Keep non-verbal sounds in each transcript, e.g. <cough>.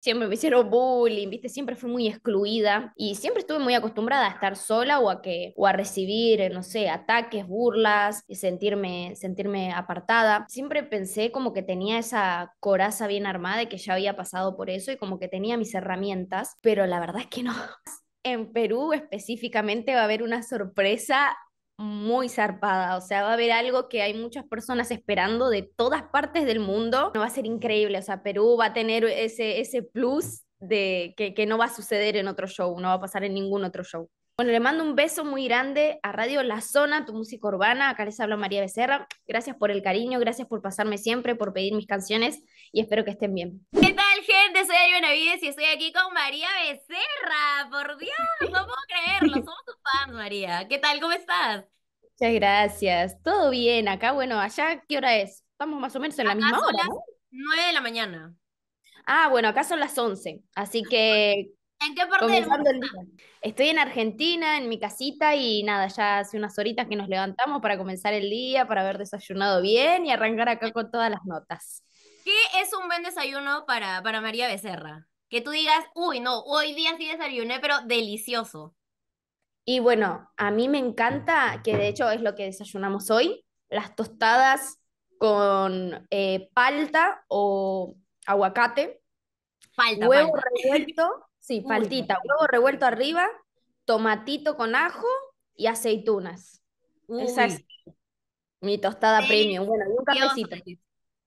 siempre me hicieron bullying, viste, siempre fui muy excluida y siempre estuve muy acostumbrada a estar sola o a que o a recibir, eh, no sé, ataques, burlas, y sentirme sentirme apartada. Siempre pensé como que tenía esa coraza bien armada y que ya había pasado por eso y como que tenía mis herramientas, pero la verdad es que no. <laughs> En Perú específicamente va a haber una sorpresa muy zarpada, o sea, va a haber algo que hay muchas personas esperando de todas partes del mundo, no va a ser increíble, o sea, Perú va a tener ese, ese plus de que, que no va a suceder en otro show, no va a pasar en ningún otro show. Bueno, le mando un beso muy grande a Radio La Zona, tu música urbana. Acá les habla María Becerra. Gracias por el cariño, gracias por pasarme siempre, por pedir mis canciones y espero que estén bien. ¿Qué tal, gente? Soy Ariana Benavides y estoy aquí con María Becerra. Por Dios, no puedo creerlo. Somos tus fans, María. ¿Qué tal? ¿Cómo estás? Muchas gracias. Todo bien acá. Bueno, allá, ¿qué hora es? Estamos más o menos en la misma hora. Las 9 de la mañana. Ah, bueno, acá son las 11. Así que. ¿En qué parte del mundo? Estoy en Argentina, en mi casita, y nada, ya hace unas horitas que nos levantamos para comenzar el día, para haber desayunado bien y arrancar acá con todas las notas. ¿Qué es un buen desayuno para, para María Becerra? Que tú digas, uy, no, hoy día sí desayuné, pero delicioso. Y bueno, a mí me encanta, que de hecho es lo que desayunamos hoy, las tostadas con eh, palta o aguacate, huevo revuelto, <laughs> sí, palta huevo revuelto arriba, tomatito con ajo y aceitunas. mi tostada premium. Bueno, un cafecito.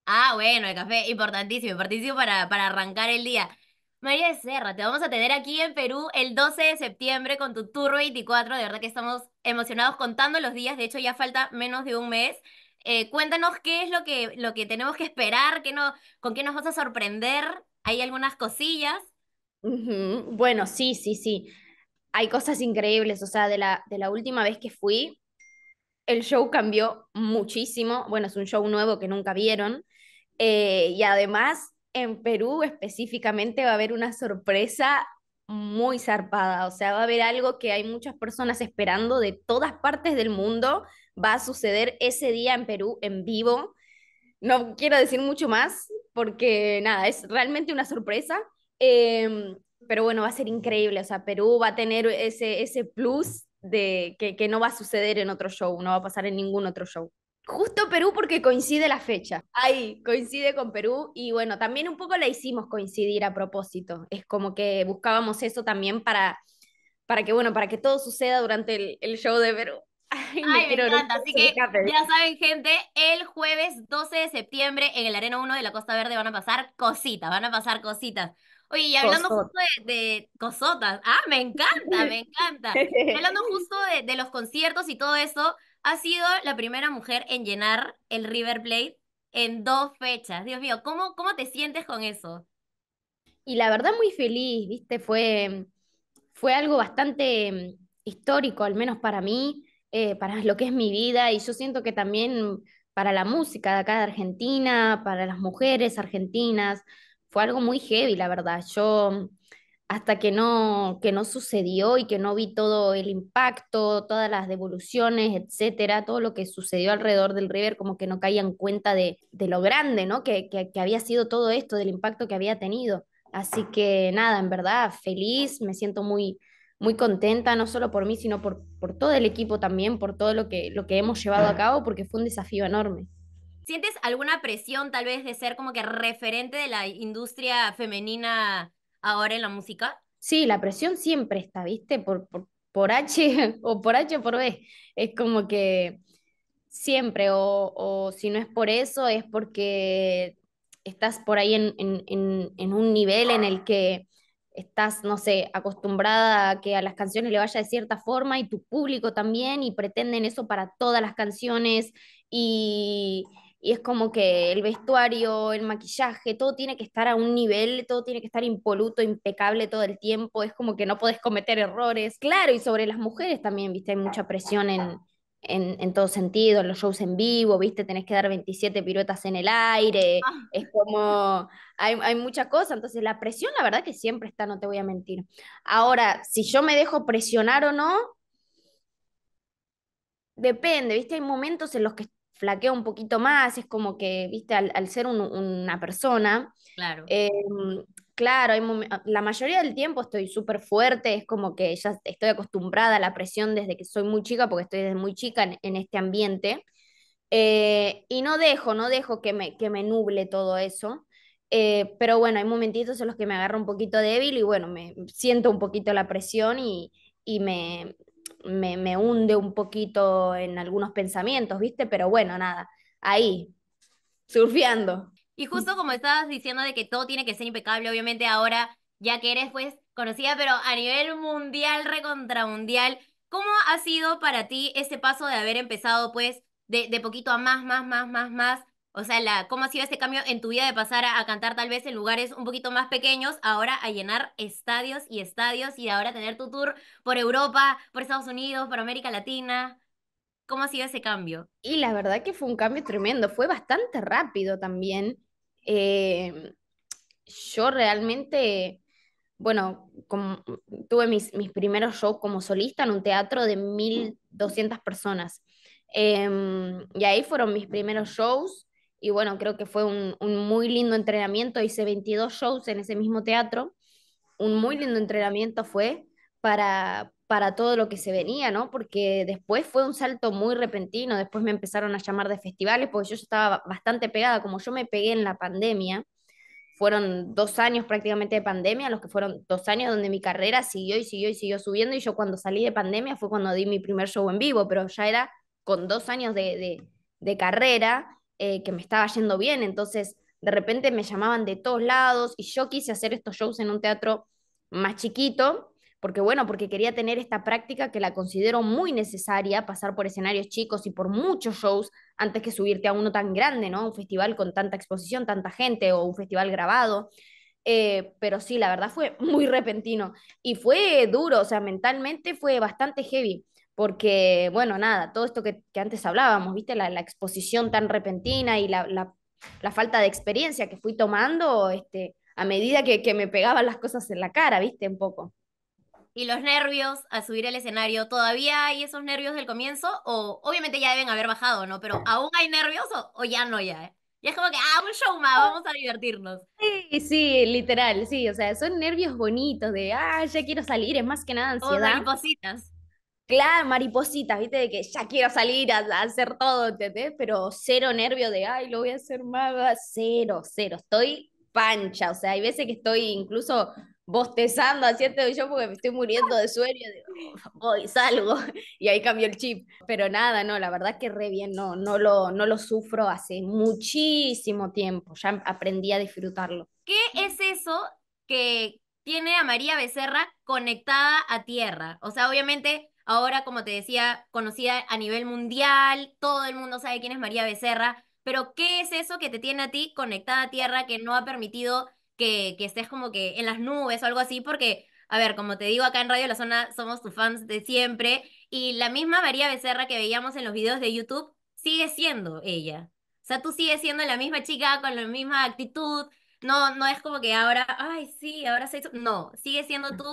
Ah, bueno, el café, importantísimo, importantísimo para, para arrancar el día. María de Serra, te vamos a tener aquí en Perú el 12 de septiembre con tu Tour 24. De verdad que estamos emocionados contando los días. De hecho, ya falta menos de un mes. Eh, cuéntanos qué es lo que, lo que tenemos que esperar, qué no, con qué nos vas a sorprender. ¿Hay algunas cosillas? Bueno, sí, sí, sí. Hay cosas increíbles. O sea, de la, de la última vez que fui, el show cambió muchísimo. Bueno, es un show nuevo que nunca vieron. Eh, y además en Perú específicamente va a haber una sorpresa muy zarpada, o sea, va a haber algo que hay muchas personas esperando de todas partes del mundo, va a suceder ese día en Perú en vivo. No quiero decir mucho más porque nada, es realmente una sorpresa, em, pero bueno, va a ser increíble, o sea, Perú va a tener ese, ese plus de que no va a suceder en otro show, no va a pasar en ningún otro show. Justo Perú porque coincide la fecha. Ahí, coincide con Perú y bueno, también un poco la hicimos coincidir a propósito. Es como que buscábamos eso también para, para que, bueno, para que todo suceda durante el, show de Perú. <laughs> Ay, me, encanta. Así que ya saben, gente, el jueves 12 de septiembre en el Arena 1 de la Costa Verde van a pasar cositas, van a pasar cositas. Oye, y hablando justo de, cosotas, ah, me encanta, me encanta. <laughs> hablando justo de los conciertos y todo eso, ha sido la primera mujer en llenar el River Plate en dos fechas. Dios mío, ¿cómo, cómo te sientes con eso? Y la verdad muy feliz, viste, fue, fue algo bastante mm, histórico, al menos para mí, eh, para lo que es mi vida, y yo siento que también para la música de acá de Argentina, para las mujeres argentinas, fue algo muy heavy, la verdad. Yo hasta que no, que no sucedió y que no vi todo el impacto, todas las devoluciones, etcétera, todo lo que sucedió alrededor del River, como que no caían cuenta de, de lo grande, ¿no? Que, que, había sido todo esto, del impacto que había tenido. Así que nada, en verdad, feliz, me siento muy, muy contenta, no solo por mí, sino por, por todo el equipo también, por todo lo que, lo que hemos llevado a cabo, porque fue un desafío enorme. ¿Sientes alguna presión tal vez de ser como que referente de la industria femenina ahora en la música? Sí, la presión siempre está, ¿viste? Por, por, H <laughs> o por H por B. Es como que siempre, o, si no es por eso, es porque estás por ahí en, en, un nivel en el que estás, no sé, acostumbrada a que a las canciones le vaya de cierta forma y tu público también y pretenden eso para todas las canciones y, y es como que el vestuario, el maquillaje, todo tiene que estar a un nivel, todo tiene que estar impoluto, impecable todo el tiempo, es como que no podés cometer errores. Claro, y sobre las mujeres también, viste, hay mucha presión en, en, en, todo sentido, en los shows en vivo, ¿viste? Tenés que dar 27 piruetas en el aire, ah. es como, hay, hay, mucha cosa, entonces la presión la verdad que siempre está, no te voy a mentir. Ahora, si yo me dejo presionar o no, depende, ¿viste? Hay momentos en los que flaqueo un poquito más, es como que, viste, al, ser una persona. Claro. Eh, claro, ah, la mayoría del tiempo estoy súper fuerte, es como que ya estoy acostumbrada a la presión desde que soy muy chica, porque estoy desde muy chica en, este ambiente. Eh, y no dejo, no dejo que me, que me nuble todo eso. Eh, pero bueno, hay momentitos en los que me agarro un poquito débil y bueno, me siento un poquito la presión y, y me, me, hunde un poquito en algunos pensamientos, ¿viste? Pero bueno, nada, ahí, surfeando. Y justo como estabas diciendo de que todo tiene que ser impecable, obviamente ahora, ya que eres pues conocida, pero a nivel mundial, recontramundial, ¿cómo ha sido para ti ese paso de haber empezado pues de poquito a más, más, más, más, más? O sea, ¿cómo ha sido ese cambio en tu vida de pasar a, cantar tal vez en lugares un poquito más pequeños, ahora a llenar estadios y estadios y ahora tener tu tour por Europa, por Estados Unidos, por América Latina? ¿Cómo ha sido ese cambio? Y la verdad que fue un cambio tremendo, fue bastante rápido también. Eh, yo realmente, bueno, tuve mis, primeros shows como solista en un teatro de 1.200 personas. Em, y ahí fueron mis primeros shows y bueno, creo que fue un, muy lindo entrenamiento, hice 22 shows en ese mismo teatro, un muy lindo entrenamiento fue para, para todo lo que se venía, ¿no? Porque después fue un salto muy repentino, después me empezaron a llamar de festivales, porque yo estaba bastante pegada, como yo me pegué en la pandemia, fueron dos años prácticamente de pandemia, los que fueron dos años donde mi carrera siguió y siguió y siguió subiendo, y yo cuando salí de pandemia fue cuando di mi primer show en vivo, pero ya era con dos años de, de, de carrera, eh, que me estaba yendo bien, entonces de repente me llamaban de todos lados y yo quise hacer estos shows en un teatro más chiquito, porque bueno, porque quería tener esta práctica que la considero muy necesaria, pasar por escenarios chicos y por muchos shows antes que subirte a uno tan grande, ¿no? Un festival con tanta exposición, tanta gente o un festival grabado. Eh, pero sí, la verdad fue <laughs> muy repentino y fue duro, o sea, mentalmente fue bastante heavy porque, bueno, nada, todo esto que, antes hablábamos, viste, la, exposición tan repentina y la, falta de experiencia que fui tomando este, a medida que, me pegaban las cosas en la cara, viste, un poco. ¿Y los nervios al subir al escenario? ¿Todavía hay esos nervios del comienzo? O obviamente ya deben haber bajado, ¿no? Pero ¿aún hay nervios o, ya no ya? Eh? ¿Ya es como que, ah, un show más, vamos a divertirnos. Sí, sí, literal, sí. O sea, son nervios bonitos de, ah, ya quiero salir, es más que nada ansiedad. O claro, mariposita, viste, de que ya quiero salir a, hacer todo, ¿entendés? Pero cero nervio de, ay, lo voy a hacer más, cero, cero, estoy pancha, o sea, hay veces que estoy incluso bostezando, cierto yo porque me estoy muriendo de sueño, oh, voy, salgo, <laughs> y ahí cambio el chip. Pero nada, no, la verdad que re bien, no, no, lo, no lo sufro hace muchísimo tiempo, ya aprendí a disfrutarlo. ¿Qué es eso que tiene a María Becerra conectada a tierra? O sea, obviamente Ahora, como te decía, conocida a nivel mundial, todo el mundo sabe quién es María Becerra, pero ¿qué es eso que te tiene a ti conectada a tierra que no ha permitido que, estés como que en las nubes o algo así? Porque, a ver, como te digo, acá en Radio La Zona somos tus fans de siempre y la misma María Becerra que veíamos en los videos de YouTube sigue siendo ella. O sea, tú sigues siendo la misma chica con la misma actitud. No, no es como que ahora, ay, sí, ahora soy... No, sigue siendo mm. tú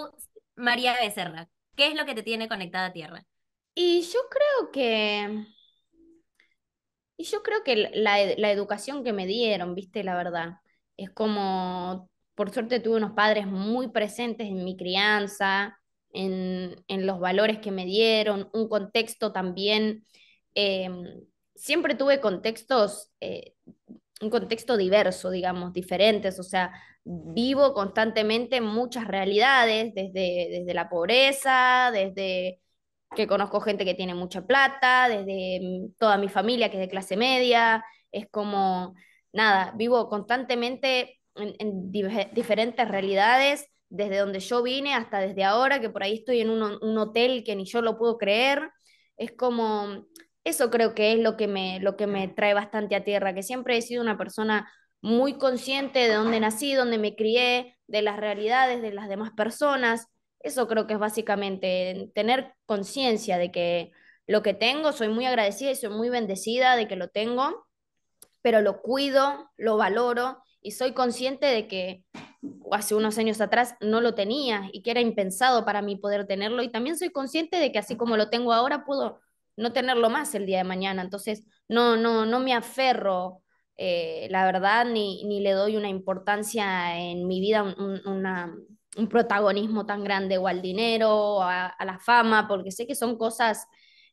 María Becerra. ¿Qué es lo que te tiene conectada a tierra? Y yo creo que. Y yo creo que la, educación que me dieron, viste, la verdad. Es como. Por suerte tuve unos padres muy presentes en mi crianza, en, los valores que me dieron, un contexto también. Em, siempre tuve contextos eh, un contexto diverso, digamos, diferentes, o sea, vivo constantemente en muchas realidades, desde, desde la pobreza, desde que conozco gente que tiene mucha plata, desde mm, toda mi familia que es de clase media, es como, nada, vivo constantemente en, diferentes realidades, desde donde yo vine hasta desde ahora, que por ahí estoy en un, un hotel que ni yo lo puedo creer, es como eso creo que es lo que me, lo que me trae bastante a tierra, que siempre he sido una persona muy consciente de dónde nací, dónde me crié, de las realidades de las demás personas. Eso creo que es básicamente tener conciencia de que lo que tengo, soy muy agradecida y soy muy bendecida de que lo tengo, pero lo cuido, lo valoro y soy consciente de que hace unos años atrás no lo tenía y que era impensado para mí poder tenerlo y también soy consciente de que así como lo tengo ahora puedo no tenerlo más el día de mañana. Entonces, no, no, no me aferro, eh, la verdad, ni, le doy una importancia en mi vida, un, protagonismo tan grande o al dinero, a, la fama, porque sé que son cosas...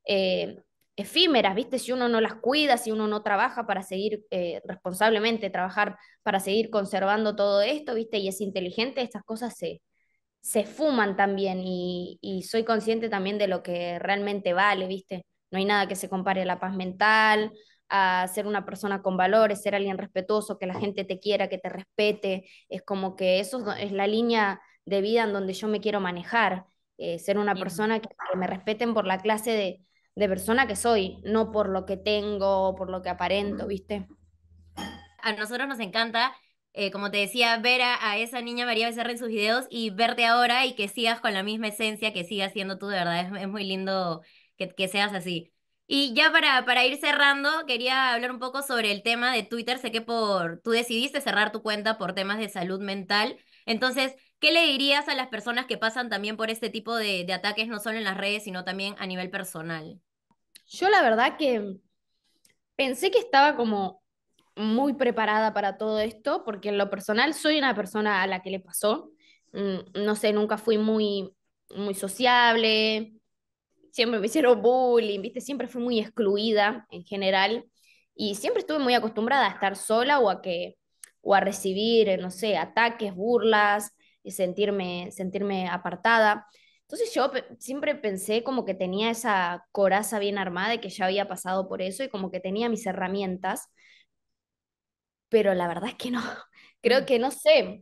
Eh, efímeras, ¿viste? Si uno no las cuida, si uno no trabaja para seguir eh, responsablemente, trabajar para seguir conservando todo esto, ¿viste? Y es inteligente, estas cosas se, fuman también y, y soy consciente también de lo que realmente vale, ¿viste? No hay nada que se compare a la paz mental, a ser una persona con valores, ser alguien respetuoso, que la mm. gente te quiera, que te respete. Es como que eso es la línea de vida en donde yo me quiero manejar, eh, ser una persona que, me respeten por la clase de, persona que soy, no por lo que tengo, por lo que aparento, mm. ¿viste? A nosotros nos encanta, eh, como te decía, ver a, esa niña María Becerra en sus videos y verte ahora y que sigas con la misma esencia, que sigas siendo tú, de verdad, es muy lindo que, seas así. Y ya para, ir cerrando, quería hablar un poco sobre el tema de Twitter. Sé que por, tú decidiste cerrar tu cuenta por temas de salud mental. Entonces, ¿qué le dirías a las personas que pasan también por este tipo de, ataques, no solo en las redes, sino también a nivel personal? Yo la verdad que pensé que estaba como muy preparada para todo esto, porque en lo personal soy una persona a la que le pasó. Mm, no sé, nunca fui muy, muy sociable, siempre me hicieron bullying, ¿viste? Siempre fui muy excluida en general y siempre estuve muy acostumbrada a estar sola o a que o a recibir, eh, no sé, ataques, burlas, y eh, sentirme sentirme apartada. Entonces yo siempre pensé como que tenía esa coraza bien armada y que ya había pasado por eso y como que tenía mis herramientas, pero la verdad es que no, <laughs> creo mm. que no sé,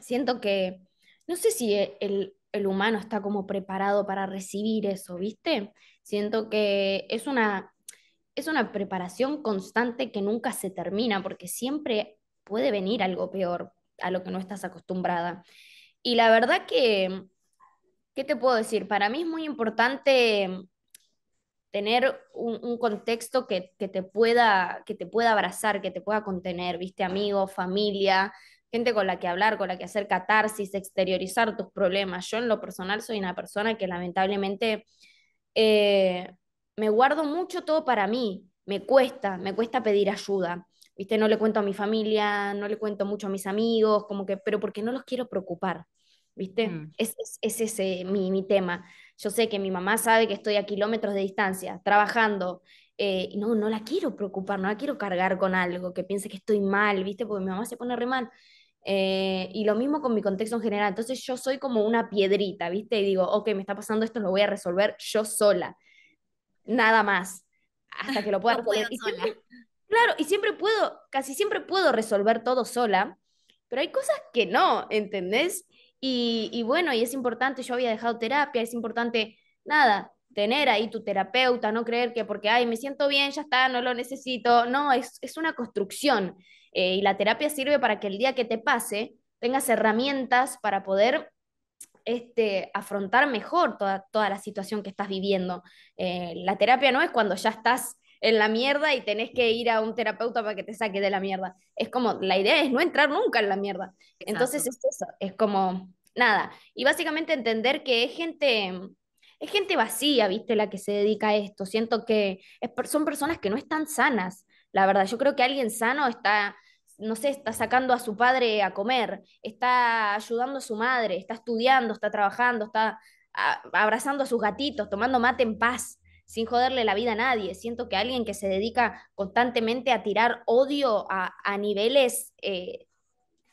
siento que, no sé si eh, el, el humano está como preparado para recibir eso, ¿viste? Siento que es una, es una preparación constante que nunca se termina porque siempre puede venir algo peor a lo que no estás acostumbrada. Y la verdad que, ¿qué te puedo decir? Para mí es muy importante tener un, contexto que, que, te pueda, que te pueda abrazar, que te pueda contener, viste, amigos, familia, gente con la que hablar, con la que hacer catarsis, exteriorizar tus problemas. Yo en lo personal soy una persona que lamentablemente eh, me guardo mucho todo para mí, me cuesta, me cuesta pedir ayuda. ¿Viste? No le cuento a mi familia, no le cuento mucho a mis amigos, como que, pero porque no los quiero preocupar, ¿viste? Mm. Es, ese mi, tema. Yo sé que mi mamá sabe que estoy a kilómetros de distancia, trabajando, eh, no, no la quiero preocupar, no la quiero cargar con algo, que piense que estoy mal, ¿viste? Porque mi mamá se pone re mal. Eh, y lo mismo con mi contexto en general. Entonces yo soy como una piedrita, ¿viste? Y digo, ok, me está pasando esto, lo voy a resolver yo sola. Nada más. Hasta que lo <laughs> pueda resolver. Y claro, y siempre puedo, casi siempre puedo resolver todo sola, pero hay cosas que no, ¿entendés? Y, y bueno, y es importante, yo había dejado terapia, es importante, nada, tener ahí tu terapeuta, no creer que porque, ay, me siento bien, ya está, no lo necesito. No, es, es una construcción. Eh, y la terapia sirve para que el día que te pase tengas herramientas para poder este, afrontar mejor toda, toda la situación que estás viviendo. Eh, la terapia no es cuando ya estás en la mierda y tenés que ir a un terapeuta para que te saque de la mierda. Es como, la idea es no entrar nunca en la mierda. Entonces es eso, es como, nada. Y básicamente entender que es gente, es gente vacía, ¿viste? La que se dedica a esto. Siento que son personas que no están sanas, la verdad. Yo creo que alguien sano está no sé, está sacando a su padre a comer, está ayudando a su madre, está estudiando, está trabajando, está abrazando a sus gatitos, tomando mate en paz, sin joderle la vida a nadie. Siento que alguien que se dedica constantemente a tirar odio a, niveles... Eh,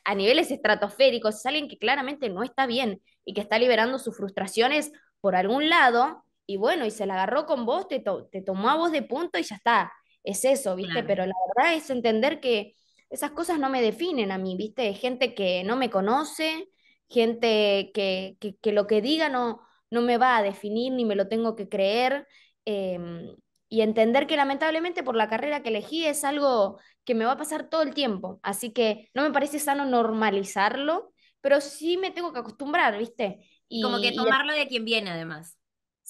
a niveles estratosféricos, es alguien que claramente no está bien y que está liberando sus frustraciones por algún lado, y bueno, y se la agarró con vos, te, te tomó a vos de punto y ya está. Es eso, ¿viste? Pero la verdad es entender que esas cosas no me definen a mí, ¿viste? Gente que no me conoce, gente que, que, que lo que diga no, no me va a definir ni me lo tengo que creer. Em, y entender que lamentablemente por la carrera que elegí es algo que me va a pasar todo el tiempo. Así que no me parece sano normalizarlo, pero sí me tengo que acostumbrar, ¿viste? Y, Como que tomarlo de quien viene además.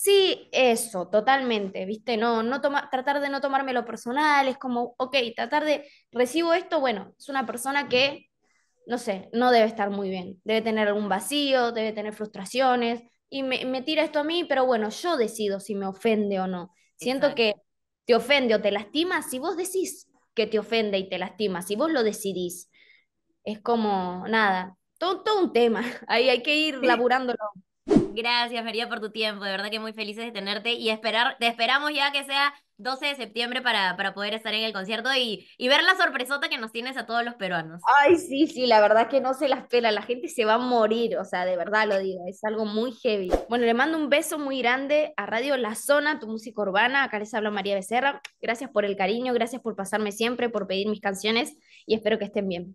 Sí, eso, totalmente, ¿viste? No, no toma, tratar de no tomármelo personal, es como, ok, tratar de, recibo esto, bueno, es una persona que, no sé, no debe estar muy bien, debe tener algún vacío, debe tener frustraciones, y me, tira esto a mí, pero bueno, yo decido si me ofende o no. Siento que te ofende o te lastima si vos decís que te ofende y te lastima, si vos lo decidís. Es como, nada, todo, un tema, <laughs> ahí hay que ir laburándolo. Gracias, María, por tu tiempo. De verdad que muy felices de tenerte y esperar, te esperamos ya que sea 12 de septiembre para, para poder estar en el concierto y, y, ver la sorpresota que nos tienes a todos los peruanos. Ay, sí, sí, la verdad que no se las pela, la gente se va a morir, o sea, de verdad lo digo, es algo muy heavy. Bueno, le mando un beso muy grande a Radio La Zona, tu música urbana, acá les habla María Becerra. Gracias por el cariño, gracias por pasarme siempre, por pedir mis canciones y espero que estén bien.